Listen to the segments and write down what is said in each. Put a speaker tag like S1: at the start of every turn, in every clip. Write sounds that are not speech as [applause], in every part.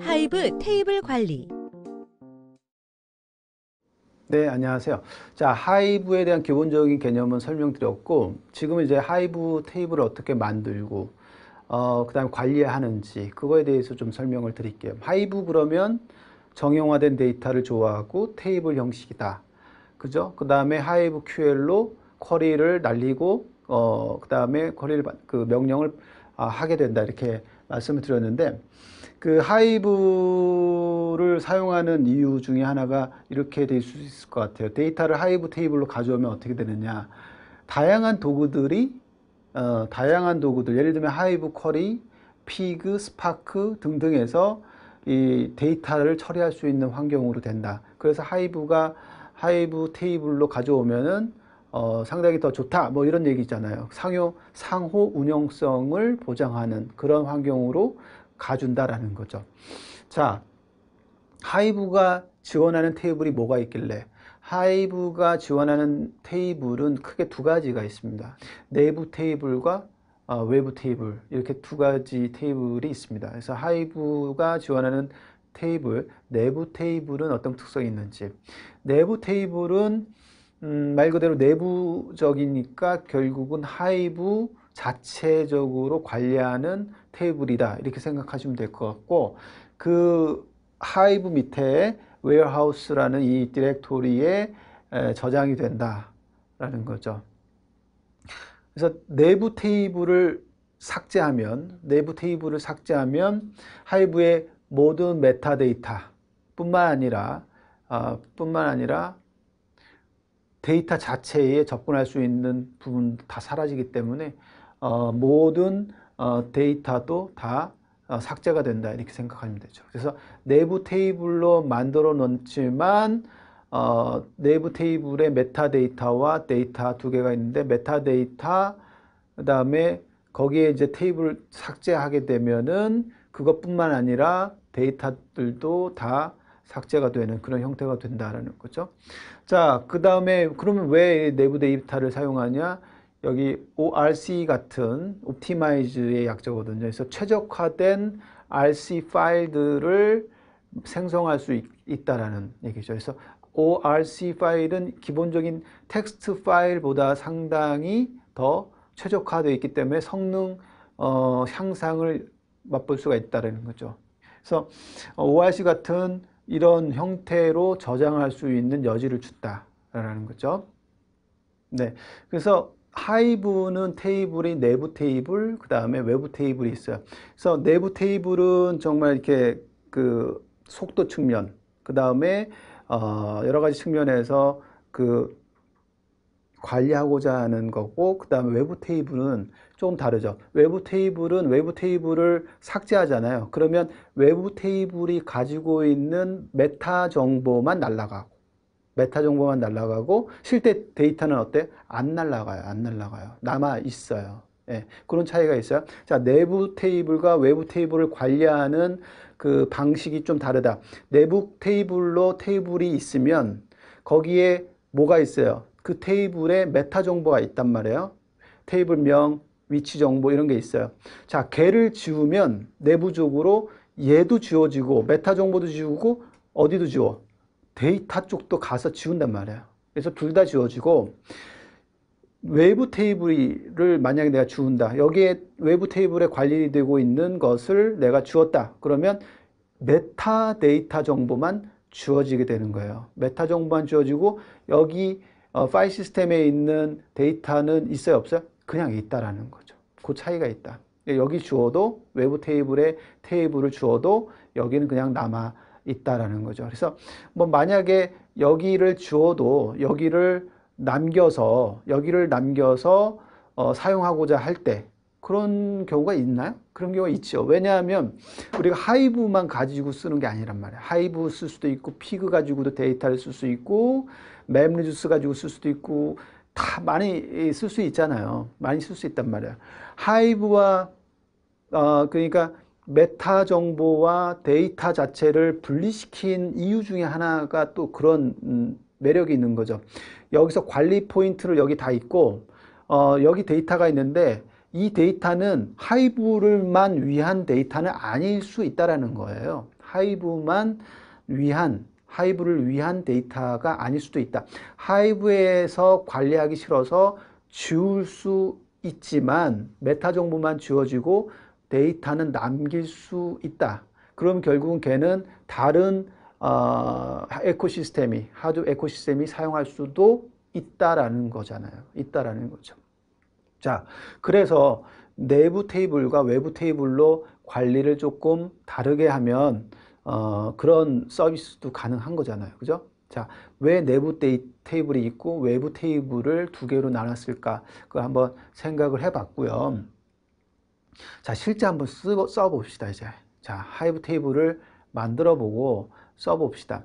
S1: 하이브 테이블 관리 네, 안녕하세요. 자, 하이브에 대한 기본적인 개념은 설명드렸고 지금 은 이제 하이브 테이블을 어떻게 만들고 어, 그다음 관리하는지 그거에 대해서 좀 설명을 드릴게요. 하이브 그러면 정형화된 데이터를 좋아하고 테이블 형식이다. 그죠? 그다음에 하이브 QL로 쿼리를 날리고 어, 그다음에 쿼리를 그 명령을 아, 하게 된다 이렇게 말씀을 드렸는데 그 하이브를 사용하는 이유 중에 하나가 이렇게 될 수 있을 것 같아요. 데이터를 하이브 테이블로 가져오면 어떻게 되느냐. 다양한 도구들이 어, 다양한 도구들 예를 들면 하이브 쿼리, 피그, 스파크 등등에서 이 데이터를 처리할 수 있는 환경으로 된다. 그래서 하이브가 하이브 테이블로 가져오면은 어, 상당히 더 좋다 뭐 이런 얘기 있잖아요. 상호, 상호 운영성을 보장하는 그런 환경으로 가준다라는 거죠. 자, 하이브가 지원하는 테이블이 뭐가 있길래 하이브가 지원하는 테이블은 크게 두 가지가 있습니다. 내부 테이블과 어, 외부 테이블 이렇게 두 가지 테이블이 있습니다. 그래서 하이브가 지원하는 테이블, 내부 테이블은 어떤 특성이 있는지 내부 테이블은 음, 말 그대로 내부적이니까 결국은 하이브 자체적으로 관리하는 테이블이다 이렇게 생각하시면 될 것 같고 그 하이브 밑에 웨어하우스라는 이 디렉토리에 저장이 된다라는 거죠. 그래서 내부 테이블을 삭제하면 내부 테이블을 삭제하면 하이브의 모든 메타데이터 뿐만 아니라 어, 뿐만 아니라 데이터 자체에 접근할 수 있는 부분 다 사라지기 때문에 어, 모든 어, 데이터도 다 어, 삭제가 된다 이렇게 생각하면 되죠. 그래서 내부 테이블로 만들어 놓지만 어, 내부 테이블에 메타데이터와 데이터 두 개가 있는데 메타데이터 그다음에 거기에 이제 테이블 삭제하게 되면은 그것뿐만 아니라 데이터들도 다 삭제가 되는 그런 형태가 된다라는 거죠. 자, 그 다음에 그러면 왜 내부 데이터를 사용하냐? 여기 ORC 같은 옵티마이즈의 약자거든요. 그래서 최적화된 RC 파일들을 생성할 수 있, 다라는 얘기죠. 그래서 ORC 파일은 기본적인 텍스트 파일보다 상당히 더 최적화되어 있기 때문에 성능 어, 향상을 맛볼 수가 있다는 거죠. 그래서 어, ORC 같은 이런 형태로 저장할 수 있는 여지를 준다라는 거죠. 네, 그래서 하이브는 테이블이 내부 테이블, 그 다음에 외부 테이블이 있어요. 그래서 내부 테이블은 정말 이렇게 그 속도 측면, 그 다음에 어 여러 가지 측면에서 그 관리하고자 하는 거고 그 다음에 외부 테이블은 조금 다르죠. 외부 테이블은 외부 테이블을 삭제하잖아요. 그러면 외부 테이블이 가지고 있는 메타 정보만 날라가고 메타 정보만 날라가고 실제 데이터는 어때? 안 날라가요. 안 날라가요. 남아 있어요. 예, 그런 차이가 있어요. 자, 내부 테이블과 외부 테이블을 관리하는 그 방식이 좀 다르다. 내부 테이블로 테이블이 있으면 거기에 뭐가 있어요? 그 테이블에 메타 정보가 있단 말이에요. 테이블명, 위치 정보 이런 게 있어요. 자, 개를 지우면 내부적으로 얘도 지워지고 메타 정보도 지우고 어디도 지워. 데이터 쪽도 가서 지운단 말이에요. 그래서 둘 다 지워지고 외부 테이블을 만약에 내가 지운다. 여기에 외부 테이블에 관리되고 있는 것을 내가 지웠다. 그러면 메타 데이터 정보만 주어지게 되는 거예요. 메타 정보만 주어지고 여기 어, 파일 시스템에 있는 데이터는 있어요 없어요? 그냥 있다라는 거죠. 그 차이가 있다. 여기 주어도 외부 테이블에 테이블을 주어도 여기는 그냥 남아 있다라는 거죠. 그래서 뭐 만약에 여기를 주어도 여기를 남겨서 여기를 남겨서 어, 사용하고자 할때 그런 경우가 있나요? 그런 경우가 있죠. 왜냐하면 우리가 하이브만 가지고 쓰는 게 아니란 말이에요. 하이브 쓸 수도 있고 피그 가지고도 데이터를 쓸 수 있고 메리주스 가지고 쓸 수도 있고 다 많이 쓸 수 있잖아요. 많이 쓸 수 있단 말이에요. 하이브와 어 그러니까 메타 정보와 데이터 자체를 분리시킨 이유 중에 하나가 또 그런 음, 매력이 있는 거죠. 여기서 관리 포인트를 여기 다 있고 어, 여기 데이터가 있는데 이 데이터는 하이브를만 위한 데이터는 아닐 수 있다라는 거예요. 하이브만 위한 하이브를 위한 데이터가 아닐 수도 있다. 하이브에서 관리하기 싫어서 지울 수 있지만 메타 정보만 지워지고 데이터는 남길 수 있다. 그럼 결국은 걔는 다른 어, 에코시스템이 하드 에코시스템이 사용할 수도 있다라는 거잖아요. 있다라는 거죠. 자, 그래서 내부 테이블과 외부 테이블로 관리를 조금 다르게 하면 어, 그런 서비스도 가능한 거잖아요. 그죠? 자, 왜 내부 테이블이 있고 외부 테이블을 두 개로 나눴을까? 그 한번 생각을 해봤고요. 자, 실제 한번 쓰, 써봅시다, 이제. 자, 하이브 테이블을 만들어 보고 써봅시다.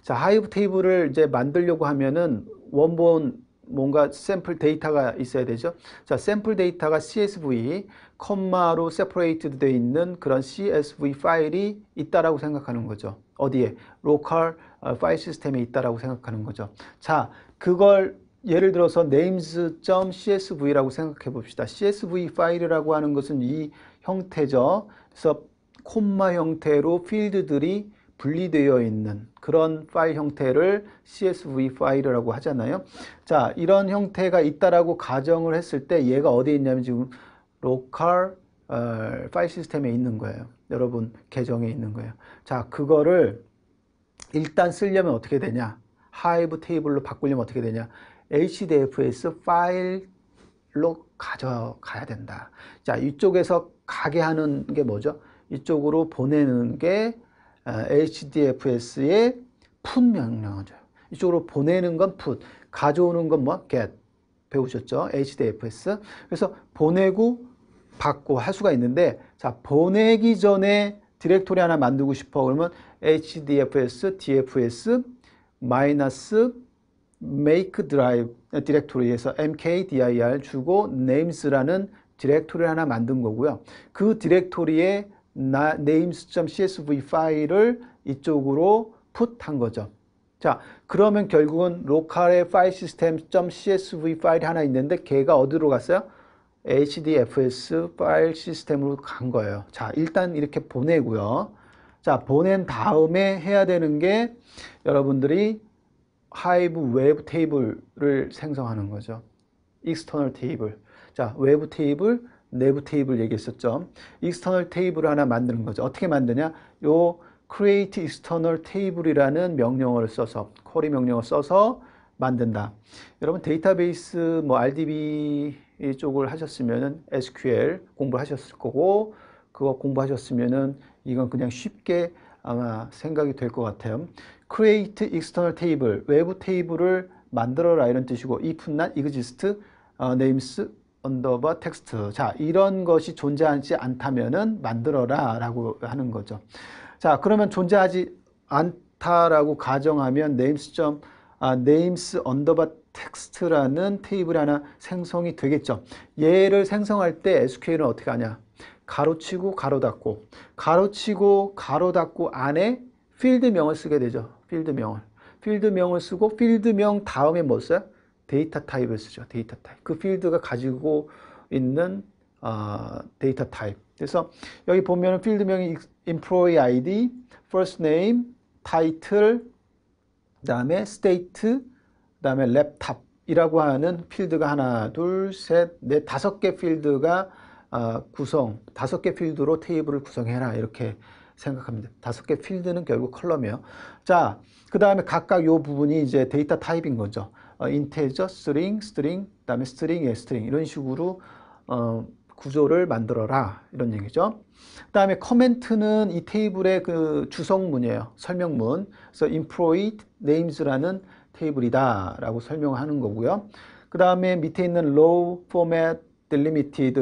S1: 자, 하이브 테이블을 이제 만들려고 하면은 원본 뭔가 샘플 데이터가 있어야 되죠. 자, 샘플 데이터가 CSV, 컴마로 세퍼레이트드 되어 있는 그런 CSV 파일이 있다라고 생각하는 거죠. 어디에? 로컬 파일 시스템에 있다라고 생각하는 거죠. 자, 그걸 예를 들어서 names.csv라고 생각해 봅시다. CSV 파일이라고 하는 것은 이 형태죠. 그래서 콤마 형태로 필드들이 분리되어 있는 그런 파일 형태를 CSV 파일이라고 하잖아요. 자, 이런 형태가 있다라고 가정을 했을 때 얘가 어디에 있냐면 지금 로컬 어, 파일 시스템에 있는 거예요. 여러분 계정에 있는 거예요. 자, 그거를 일단 쓰려면 어떻게 되냐? 하이브 테이블로 바꾸려면 어떻게 되냐? HDFS 파일로 가져가야 된다. 자, 이쪽에서 가게 하는 게 뭐죠? 이쪽으로 보내는 게 아, HDFS의 put 명령 줘요. 이쪽으로 보내는 건 put, 가져오는 건 뭐? get. 배우셨죠? HDFS. 그래서 보내고 받고 할 수가 있는데 자 보내기 전에 디렉토리 하나 만들고 싶어 그러면 HDFS, DFS, 마이너스 make drive 네, 디렉토리에서 mkdir 주고 names라는 디렉토리 하나 만든 거고요. 그 디렉토리에 names.csv 파일을 이쪽으로 풋한 거죠. 자, 그러면 결국은 로컬의 파일 시스템.csv 파일이 하나 있는데 걔가 어디로 갔어요? HDFS 파일 시스템으로 간 거예요. 자, 일단 이렇게 보내고요. 자, 보낸 다음에 해야 되는 게 여러분들이 하이브 웹 테이블을 생성하는 거죠. 익스터널 테이블. 자, 웹 테이블 내부 테이블 얘기했었죠. 익스터널 테이블을 하나 만드는 거죠. 어떻게 만드냐? 요 create external table이라는 명령어를 써서 쿼리 명령어 써서 만든다. 여러분 데이터베이스 뭐 RDB 쪽을 하셨으면은 SQL 공부하셨을 거고 그거 공부하셨으면은 이건 그냥 쉽게 아마 생각이 될 것 같아요. create external table 외부 테이블을 만들어라 이런 뜻이고 if 난 o t exist u 어, names 언더바 텍스트 자 이런 것이 존재하지 않다면은 만들어라 라고 하는 거죠 자 그러면 존재하지 않다라고 가정하면 names. 아, names 언더바 텍스트라는 테이블 하나 생성이 되겠죠 얘를 생성할 때 SQL은 어떻게 하냐 가로치고 가로 닫고 가로치고 가로 닫고 안에 필드명을 쓰게 되죠 필드명을 필드명을 쓰고 필드명 다음에 뭐 써요? 데이터 타입을 쓰죠. 데이터 타입. 그 필드가 가지고 있는 어, 데이터 타입. 그래서 여기 보면 필드명이 employee ID, first name, title, 그다음에 state, 그다음에 l a p t o p 이라고 하는 필드가 하나, 둘, 셋, 넷, 다섯 개 필드가 어, 구성, 다섯 개 필드로 테이블을 구성해라 이렇게 생각합니다. 다섯 개 필드는 결국 컬러며요 자, 그 다음에 각각 이 부분이 이제 데이터 타입인 거죠. 어, 인테저, 스트링, 스트링, 그다음에 스트링의 스트링 이런 식으로 어, 구조를 만들어라 이런 얘기죠. 그 다음에 커멘트는 이 테이블의 그 주성문이에요. 설명문. 그래서 employee names라는 테이블이다 라고 설명하는 거고요. 그 다음에 밑에 있는 row format delimited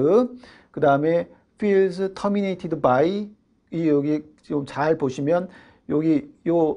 S1: 그 다음에 fields terminated by 이 여기 지금 잘 보시면 여기 요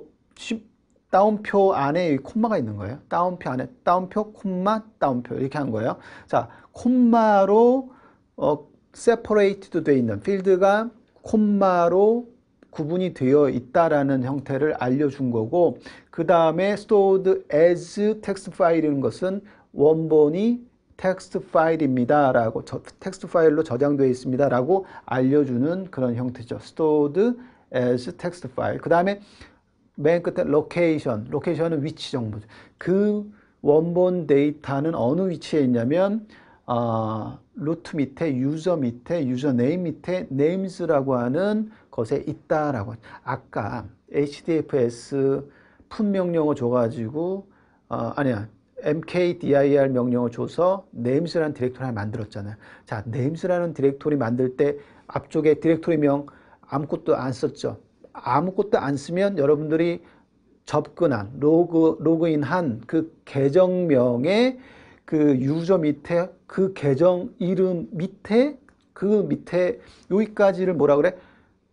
S1: 따옴표 안에 콤마가 있는 거예요. 따옴표 안에 따옴표 콤마 따옴표 이렇게 한 거예요. 자 콤마로 어, 세퍼레이트도 t e 돼 있는 필드가 콤마로 구분이 되어 있다라는 형태를 알려준 거고 그 다음에 stored as text f i l e 이라 것은 원본이 텍스트 파일입니다 라고 저, 텍스트 파일로 저장되어 있습니다 라고 알려주는 그런 형태죠 stored as 텍스트 파일 그 다음에 맨 끝에 location, 로케이션, 로케이션은 위치 정보죠. 그 원본 데이터는 어느 위치에 있냐면 아, 루트 밑에 유저 밑에 유저 네임 밑에 names라고 하는 것에 있다라고 아까 HDFS 품 명령어 줘가지고 어, 아니야 mkdir 명령어 줘서 names라는 디렉토리 하나 만들었잖아요. 자, names라는 디렉토리 만들 때 앞쪽에 디렉토리명 아무것도 안 썼죠. 아무것도 안 쓰면 여러분들이 접근한 로그 로그인한 그 계정명의 그 유저 밑에 그 계정 이름 밑에 그 밑에 여기까지를 뭐라 그래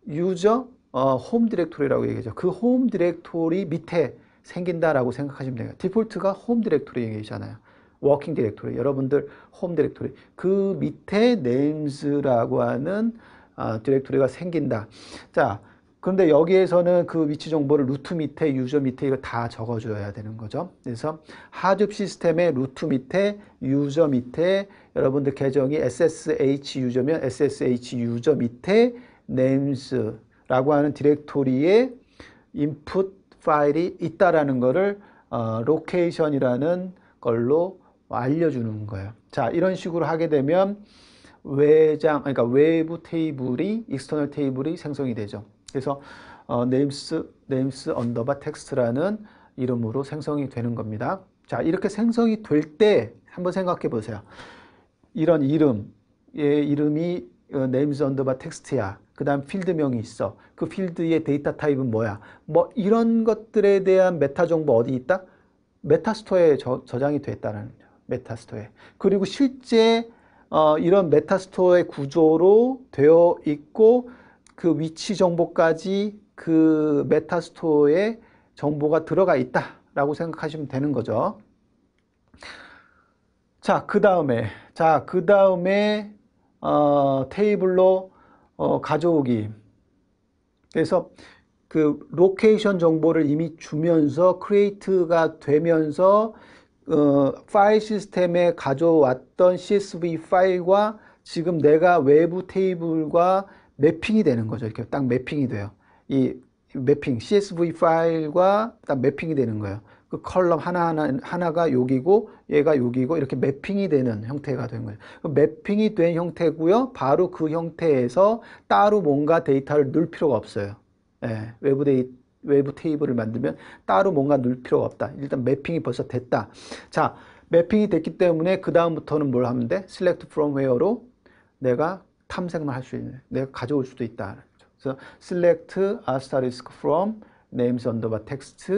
S1: 유저 어, 홈 디렉토리라고 얘기하죠 그 홈 디렉토리 밑에 생긴다라고 생각하시면 돼요 디폴트가 홈 디렉토리 얘기잖아요 워킹 디렉토리 여러분들 홈 디렉토리 그 밑에 네임즈라고 하는 어, 디렉토리가 생긴다 자 그런데 여기에서는 그 위치 정보를 루트 밑에, 유저 밑에 이거 다 적어줘야 되는 거죠. 그래서 하줍 시스템의 루트 밑에, 유저 밑에 여러분들 계정이 ssh 유저면 ssh 유저 밑에 names라고 하는 디렉토리에 input 파일이 있다라는 거를 어, 로케이션이라는 걸로 알려주는 거예요. 자, 이런 식으로 하게 되면 외장, 그러니까 외부 테이블이, 익스터널 테이블이 생성이 되죠. 그래서 어, names, names 언더바 텍스트라는 이름으로 생성이 되는 겁니다. 자, 이렇게 생성이 될 때 한번 생각해 보세요. 이런 이름의 이름이 어, names 언더바 텍스트야. 그 다음 필드명이 있어. 그 필드의 데이터 타입은 뭐야? 뭐 이런 것들에 대한 메타 정보 어디 있다? 메타스토어에 저, 저장이 됐다는 거죠. 메타스토어에. 그리고 실제 어, 이런 메타스토어의 구조로 되어 있고 그 위치 정보까지 그 메타 스토어에 정보가 들어가 있다라고 생각하시면 되는 거죠. 자, 그 다음에, 자, 그 다음에, 어, 테이블로, 어, 가져오기. 그래서 그 로케이션 정보를 이미 주면서 크리에이트가 되면서 어, 파일 시스템에 가져왔던 CSV 파일과 지금 내가 외부 테이블과 매핑이 되는 거죠. 이렇게 딱 매핑이 돼요. 이 매핑, CSV 파일과 딱 매핑이 되는 거예요. 그 컬럼 하나하나, 하나가 여기고, 얘가 여기고, 이렇게 매핑이 되는 형태가 된 거예요. 매핑이 그 된 형태고요. 바로 그 형태에서 따로 뭔가 데이터를 넣을 필요가 없어요. 예, 외부 데이, 외부 테이블을 만들면 따로 뭔가 넣을 필요가 없다. 일단 매핑이 벌써 됐다. 자, 매핑이 됐기 때문에 그 다음부터는 뭘 하면 돼? select from where로 내가 탐색만 할 수 있는 내가 가져올 수도 있다. 그래서 select asterisk from names underbar text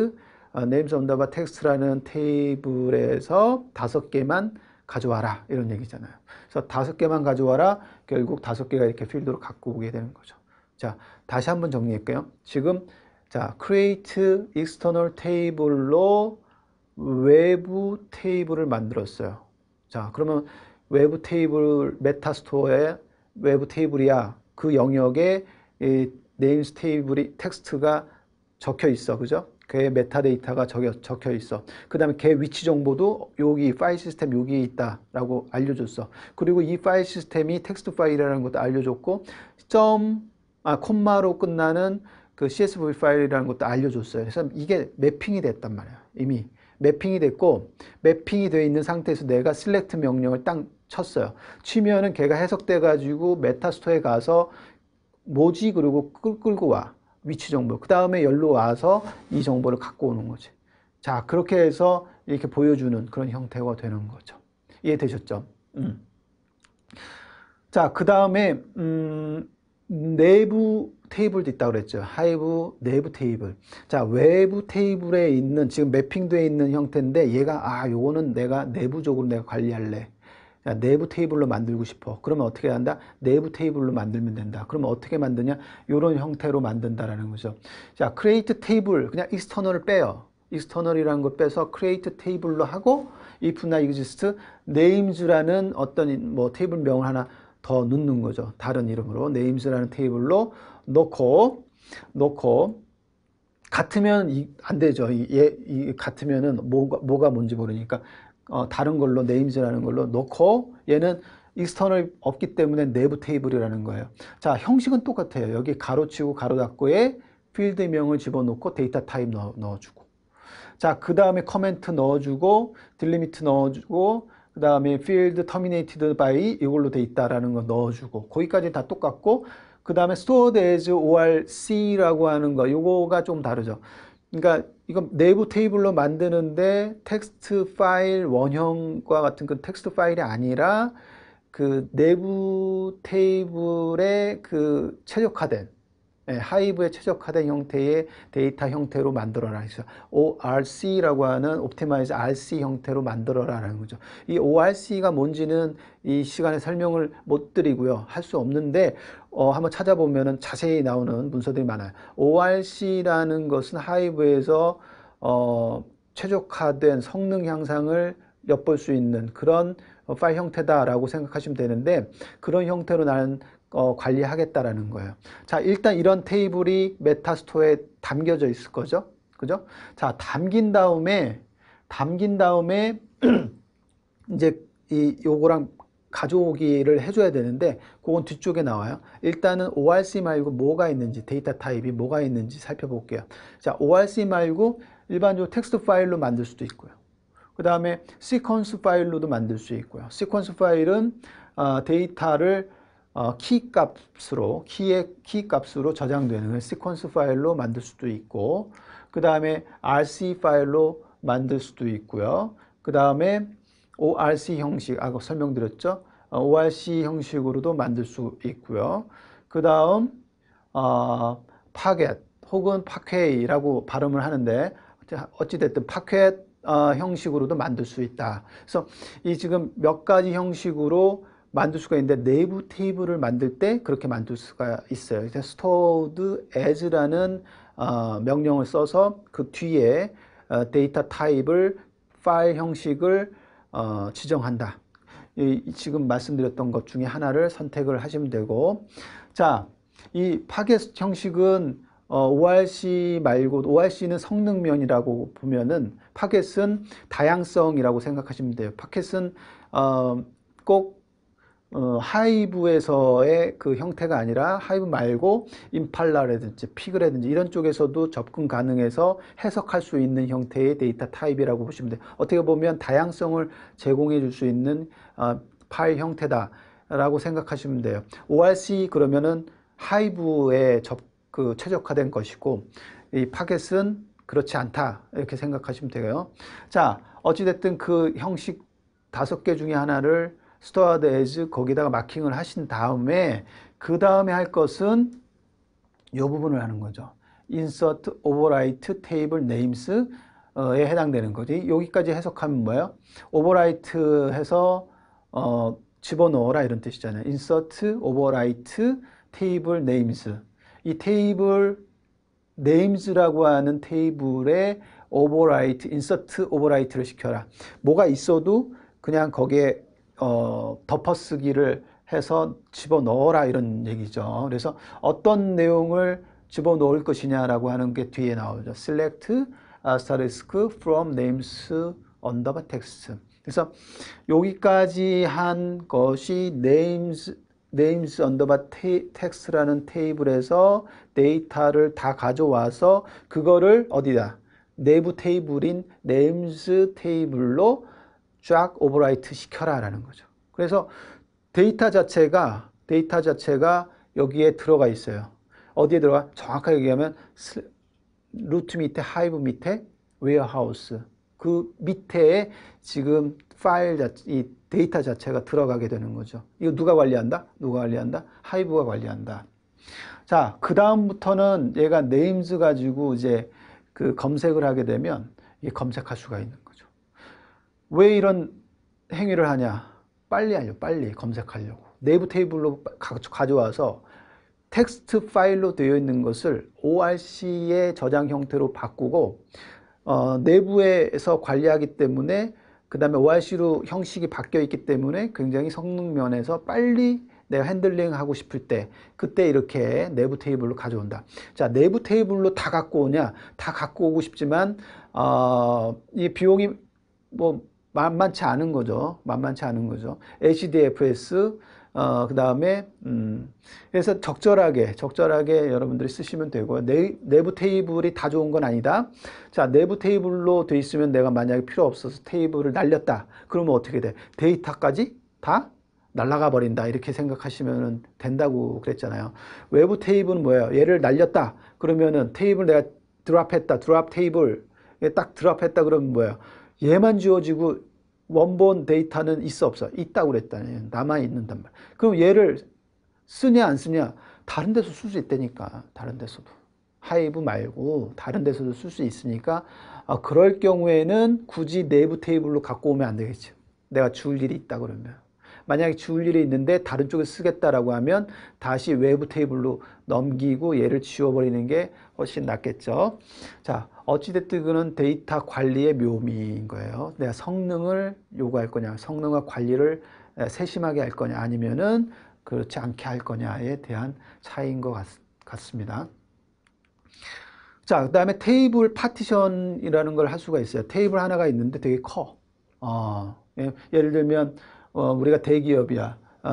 S1: 아, names underbar text라는 테이블에서 다섯 개만 가져와라 이런 얘기잖아요. 그래서 다섯 개만 가져와라 결국 다섯 개가 이렇게 필드로 갖고 오게 되는 거죠. 자 다시 한번 정리할게요. 지금 자 create external table로 외부 테이블을 만들었어요. 자 그러면 외부 테이블 메타 스토어에 외부 테이블이야. 그 영역에 이 네임스 테이블이 텍스트가 적혀 있어. 그죠? 그의 메타데이터가 적혀, 적혀 있어. 그 다음에 걔 위치 정보도 여기 파일 시스템 여기에 있다라고 알려줬어. 그리고 이 파일 시스템이 텍스트 파일이라는 것도 알려줬고 점, 아, 콤마로 끝나는 그 CSV 파일이라는 것도 알려줬어요. 그래서 이게 매핑이 됐단 말이야. 이미. 매핑이 됐고 매핑이 되어 있는 상태에서 내가 셀렉트 명령을 딱 쳤어요. 치면은 걔가 해석돼 가지고 메타스토어에 가서 뭐지 그리고 끌고 와 위치 정보. 그 다음에 열로 와서 이 정보를 갖고 오는 거지. 자 그렇게 해서 이렇게 보여주는 그런 형태가 되는 거죠. 이해되셨죠? 음. 자, 그 다음에 음, 내부 테이블도 있다고 그랬죠. 하이브, 내부 테이블. 자, 외부 테이블에 있는 지금 매핑되어 있는 형태인데 얘가 아, 요거는 내가 내부적으로 내가 관리할래. 야, 내부 테이블로 만들고 싶어. 그러면 어떻게 한다? 내부 테이블로 만들면 된다. 그러면 어떻게 만드냐? 요런 형태로 만든다라는 거죠. 자, 크레이트 테이블 그냥 익스터널을 빼요. 익스터널이라는 걸 빼서 크레이트 테이블로 하고 if나 exist names라는 어떤 뭐 테이블 명을 하나 더 넣는 거죠. 다른 이름으로 names라는 테이블로 놓고 놓고 같으면 이, 안 되죠. 이, 이 같으면은 뭐가, 뭐가 뭔지 모르니까 어, 다른 걸로 네임즈라는 걸로 놓고 얘는 익스터널 없기 때문에 내부 테이블이라는 거예요. 자, 형식은 똑같아요. 여기 가로치고 가로 닫고에 필드명을 집어넣고 데이터 타입 넣어, 넣어주고 자, 그 다음에 커멘트 넣어주고 딜리미트 넣어주고 그 다음에 필드 터미네이티드 바이 이걸로 돼 있다라는 거 넣어주고 거기까지 다 똑같고 그 다음에 stored as ORC라고 하는 거 요거가 좀 다르죠. 그러니까 이건 내부 테이블로 만드는데 텍스트 파일 원형과 같은 그 텍스트 파일이 아니라 그 내부 테이블에 그 최적화된 예, 하이브에 최적화된 형태의 데이터 형태로 만들어라 해서 ORC라고 하는 Optimize RC 형태로 만들어라라는 거죠. 이 ORC가 뭔지는 이 시간에 설명을 못 드리고요. 할 수 없는데 어, 한번 찾아보면 자세히 나오는 문서들이 많아요. ORC라는 것은 하이브에서 어, 최적화된 성능 향상을 엿볼 수 있는 그런 파일 형태다라고 생각하시면 되는데 그런 형태로 나는 어, 관리하겠다라는 거예요. 자, 일단 이런 테이블이 메타스토어에 담겨져 있을 거죠. 그죠? 자, 담긴 다음에 담긴 다음에 [clears throat] 이제 이 요거랑 가져오기를 해줘야 되는데 그건 뒤쪽에 나와요. 일단은 ORC 말고 뭐가 있는지 데이터 타입이 뭐가 있는지 살펴볼게요. 자, ORC 말고 일반적으로 텍스트 파일로 만들 수도 있고요. 그 다음에 시퀀스 파일로도 만들 수 있고요. 시퀀스 파일은 어, 데이터를 키 어, 값으로, 키의 키 값으로 저장되는 시퀀스 파일로 만들 수도 있고, 그 다음에 RC 파일로 만들 수도 있고요. 그 다음에 ORC 형식, 아까 설명드렸죠? 어, ORC 형식으로도 만들 수 있고요. 그 다음 어, 파겟 혹은 파케이라고 발음을 하는데 어찌됐든 파켓 어, 형식으로도 만들 수 있다. 그래서 이 지금 몇 가지 형식으로 만들 수가 있는데 내부 테이블을 만들 때 그렇게 만들 수가 있어요. 그래서 stored as라는 어, 명령을 써서 그 뒤에 어, 데이터 타입을 파일 형식을 어, 지정한다. 이, 지금 말씀드렸던 것 중에 하나를 선택을 하시면 되고 자, 이 파겟 형식은 어, ORC 말고 ORC는 성능면이라고 보면은 파켓은 다양성이라고 생각하시면 돼요. 파켓은 어, 꼭 어, 하이브에서의 그 형태가 아니라 하이브 말고 임팔라라든지 피그라든지 이런 쪽에서도 접근 가능해서 해석할 수 있는 형태의 데이터 타입이라고 보시면 돼요. 어떻게 보면 다양성을 제공해 줄 수 있는 어, 파일 형태다라고 생각하시면 돼요. ORC 그러면은 하이브에접 그 최적화된 것이고 이 파겟은 그렇지 않다 이렇게 생각하시면 되요자 어찌됐든 그 형식 다섯 개 중에 하나를 스토어드 에즈 거기다가 마킹을 하신 다음에 그 다음에 할 것은 이 부분을 하는 거죠. 인서트 오버라이트 테이블 네임스에 해당되는 거지. 여기까지 해석하면 뭐예요? 오버라이트 해서 어, 집어넣어라 이런 뜻이잖아요. 인서트 오버라이트 테이블 네임스. 이 테이블 네임즈라고 하는 테이블에 오버라이트, 인서트 오버라이트를 시켜라. 뭐가 있어도 그냥 거기에 어, 덮어쓰기를 해서 집어넣어라 이런 얘기죠. 그래서 어떤 내용을 집어넣을 것이냐라고 하는 게 뒤에 나오죠. select asterisk from names under text. 그래서 여기까지 한 것이 names names 언더바 text라는 테이블에서 데이터를 다 가져와서 그거를 어디다 내부 테이블인 names 테이블로 쫙 오버라이트 시켜라 라는 거죠. 그래서 데이터 자체가 데이터 자체가 여기에 들어가 있어요. 어디에 들어가? 정확하게 얘기하면 루트 밑에 하이브 밑에 웨어하우스 그 밑에 지금 파일 자체, 이 데이터 자체가 들어가게 되는 거죠. 이거 누가 관리한다? 누가 관리한다? 하이브가 관리한다. 자, 그 다음부터는 얘가 네임즈 가지고 이제 그 검색을 하게 되면 이 검색할 수가 있는 거죠. 왜 이런 행위를 하냐? 빨리 하려 고 빨리 검색하려고. 내부 테이블로 가져와서 텍스트 파일로 되어 있는 것을 ORC의 저장 형태로 바꾸고 어, 내부에서 관리하기 때문에 그 다음에 ORC로 형식이 바뀌어 있기 때문에 굉장히 성능 면에서 빨리 내가 핸들링 하고 싶을 때 그때 이렇게 내부 테이블로 가져온다 자 내부 테이블로 다 갖고 오냐 다 갖고 오고 싶지만 어, 이 비용이 뭐 만만치 않은 거죠 만만치 않은 거죠 HDFS 어, 그 다음에 음, 그래서 적절하게 적절하게 여러분들이 쓰시면 되고요. 내, 네, 내부 테이블이 다 좋은 건 아니다. 자 내부 테이블로 돼 있으면 내가 만약에 필요 없어서 테이블을 날렸다. 그러면 어떻게 돼? 데이터까지 다 날라가 버린다 이렇게 생각하시면 된다고 그랬잖아요. 외부 테이블은 뭐예요? 얘를 날렸다. 그러면은 테이블 내가 드랍했다. 드랍 테이블 딱 드랍했다 그러면 뭐예요? 얘만 지워지고 원본 데이터는 있어 없어? 있다고 그랬다니 남아있는단 말그 얘를 쓰냐 안 쓰냐 다른 데서 쓸 수 있다니까 다른 데서도 하이브 말고 다른 데서도 쓸 수 있으니까 아, 그럴 경우에는 굳이 내부 테이블로 갖고 오면 안 되겠죠 내가 주 일이 있다 그러면 만약에 지 일이 있는데 다른 쪽에 쓰겠다라고 하면 다시 외부 테이블로 넘기고 얘를 지워버리는 게 훨씬 낫겠죠. 자, 어찌됐든 그는 데이터 관리의 묘미인 거예요. 내가 성능을 요구할 거냐, 성능과 관리를 세심하게 할 거냐, 아니면은 그렇지 않게 할 거냐에 대한 차이인 것 같, 습니다 자, 그 다음에 테이블 파티션이라는 걸 할 수가 있어요. 테이블 하나가 있는데 되게 커. 어, 예, 를 들면, 어, 우리가 대기업이야. 어,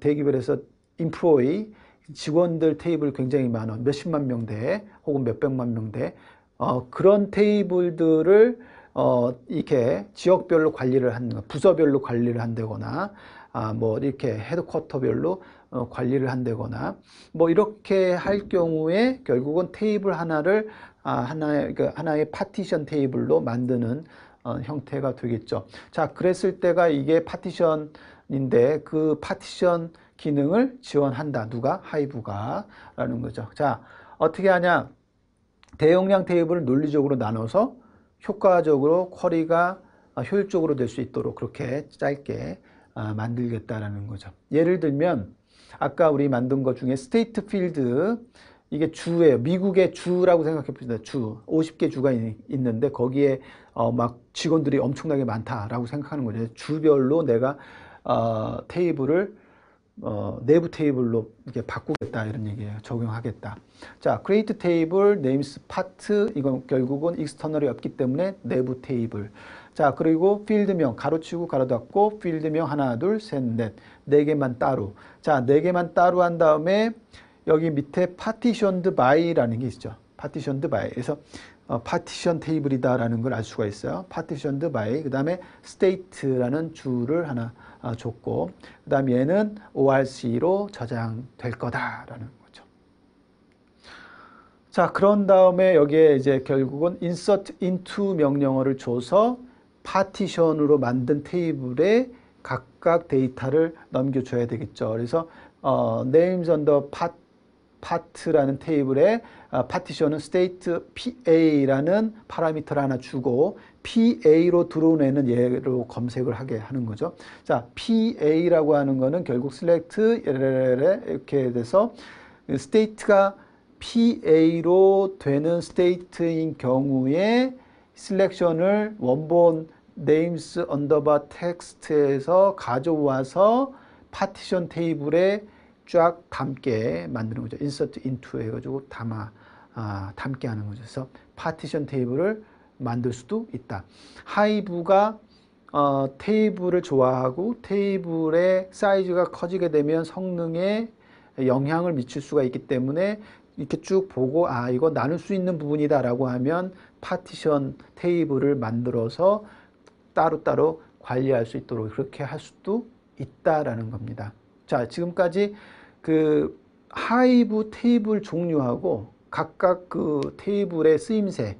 S1: 대기업에서 인프로이 직원들 테이블 굉장히 많아. 몇십만 명대 혹은 몇백만 명대 어, 그런 테이블들을 어, 이렇게 지역별로 관리를 한다 부서별로 관리를 한다거나 아, 뭐 이렇게 헤드쿼터별로 어, 관리를 한다거나 뭐 이렇게 할 경우에 결국은 테이블 하나를 아, 하나의 그 하나의 파티션 테이블로 만드는 어, 형태가 되겠죠. 자, 그랬을 때가 이게 파티션인데 그 파티션 기능을 지원한다. 누가 하이브가라는 거죠. 자, 어떻게 하냐? 대용량 테이블을 논리적으로 나눠서 효과적으로 쿼리가 아, 효율적으로 될 수 있도록 그렇게 짧게 아, 만들겠다라는 거죠. 예를 들면 아까 우리 만든 것 중에 스테이트 필드 이게 주예요. 미국의 주라고 생각해 보시면 주 50개 주가 있는데 거기에 어막 직원들이 엄청나게 많다라고 생각하는 거죠. 주별로 내가 어 테이블을 어, 내부 테이블로 이렇게 바꾸겠다 이런 얘기예요. 적용하겠다. 자, create table, names part 이건 결국은 익스터널이 없기 때문에 내부 테이블. 자, 그리고 필드명 가로치고 가로 닫고 필드명 하나, 둘, 셋, 넷. 네 개만 따로. 자, 네 개만 따로 한 다음에 여기 밑에 partitioned by라는 게 있죠. partitioned by. 그래서 어, 파티션 테이블이다라는 걸 알 수가 있어요. partitioned by. 그다음에 state라는 줄을 하나 아, 줬고 그 다음 얘는 ORC로 저장될 거다라는 거죠. 자 그런 다음에 여기에 이제 결국은 insert into 명령어를 줘서 파티션으로 만든 테이블에 각각 데이터를 넘겨줘야 되겠죠. 그래서 어, names on the part 파트라는 테이블에 아, 파티션은 state pa라는 파라미터를 하나 주고 pa로 들어오는 얘로 검색을 하게 하는 거죠. 자, pa라고 하는 거는 결국 select 이렇게 돼서 state가 pa로 되는 state인 경우에 s e e l c t i o n 을 원본 names 언더바 텍스트에서 가져와서 파티션 테이블에 쫙 담게 만드는 거죠. insert into 해가지고 담아 아, 담게 하는 거죠. 그래서 파티션 테이블을 만들 수도 있다. 하이브가 어, 테이블을 좋아하고 테이블의 사이즈가 커지게 되면 성능에 영향을 미칠 수가 있기 때문에 이렇게 쭉 보고 아 이거 나눌 수 있는 부분이다 라고 하면 파티션 테이블을 만들어서 따로따로 관리할 수 있도록 그렇게 할 수도 있다라는 겁니다. 자, 지금까지 그 하이브 테이블 종류하고 각각 그 테이블의 쓰임새, 에,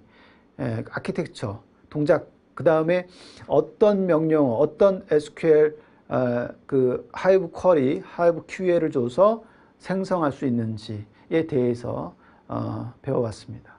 S1: 예, 아키텍처, 동작, 그 다음에 어떤 명령어, 어떤 SQL 어, 그 하이브 쿼리, 하이브 QL을 줘서 생성할 수 있는지에 대해서 어, 배워봤습니다.